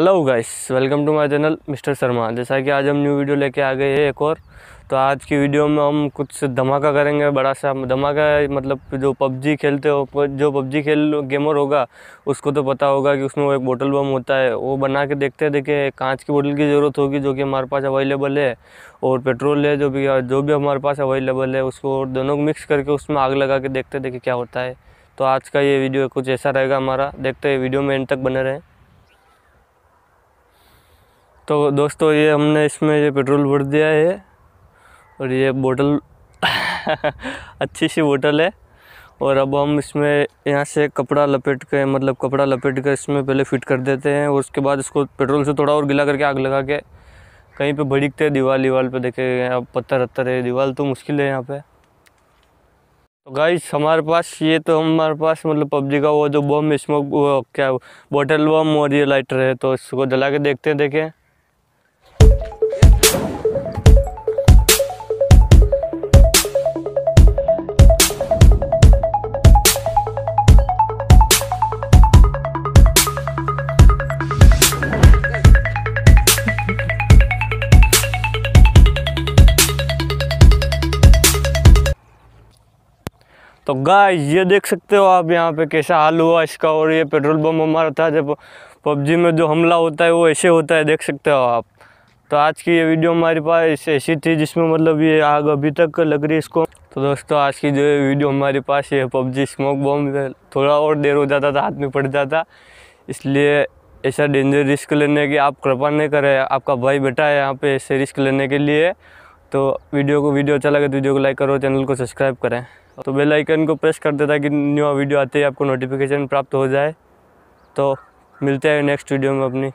hello guys welcome to my channel mister Sharma जैसा कि आज हम न्यू वीडियो लेके आ गए हैं एक और तो आज की वीडियो में हम कुछ धमाका करेंगे बड़ा सा धमाका मतलब जो पबजी खेलते हो जो पबजी खेल गेमर होगा उसको तो पता होगा कि उसमें वो एक बोतल बम होता है वो बना के देखते हैं देखे कांच की बोतल की ज़रूरत होगी जो कि हमारे पास अवेलेबल है और पेट्रोल है जो भी जो भी हमारे पास अवेलेबल है उसको दोनों को मिक्स करके उसमें आग लगा के देखते देखे क्या होता है तो आज का ये वीडियो कुछ ऐसा रहेगा हमारा देखते वीडियो में एंड तक बने रहें तो दोस्तों ये हमने इसमें ये पेट्रोल भर दिया है और ये बोतल अच्छी सी बोतल है और अब हम इसमें यहाँ से कपड़ा लपेट के मतलब कपड़ा लपेट कर इसमें पहले फिट कर देते हैं और उसके बाद इसको पेट्रोल से थोड़ा और गिला करके आग लगा के कहीं पे भड़कते हैं दीवार दीवार पे देखे यहाँ पत्थर वत्थर है दीवार तो मुश्किल है यहाँ पे तो गाइस हमारे पास ये तो हमारे पास मतलब पबजी का वो जो बम स्मोक क्या बॉटल बम और ये लाइटर है तो इसको जला के देखते हैं देखें तो गाय ये देख सकते हो आप यहाँ पे कैसा हाल हुआ इसका और ये पेट्रोल पम्प हमारा था जब पबजी में जो हमला होता है वो ऐसे होता है देख सकते हो आप तो आज की ये वीडियो हमारे पास ऐसी थी जिसमें मतलब ये आग अभी तक लग रही है इसको तो दोस्तों आज की जो वीडियो हमारे पास ये पबजी स्मोक बॉम्ब थोड़ा और देर हो जाता था हाथ में पड़ जाता इसलिए ऐसा डेंजर रिस्क लेने की आप कृपा नहीं करें आपका भाई बेटा है यहाँ पे ऐसे रिस्क लेने के लिए तो वीडियो को वीडियो अच्छा लगे तो वीडियो को लाइक करो चैनल को सब्सक्राइब करें तो बेल आइकन को प्रेस कर देता है कि न्यू वीडियो आते ही आपको नोटिफिकेशन प्राप्त हो जाए तो मिलते हैं नेक्स्ट वीडियो में अपनी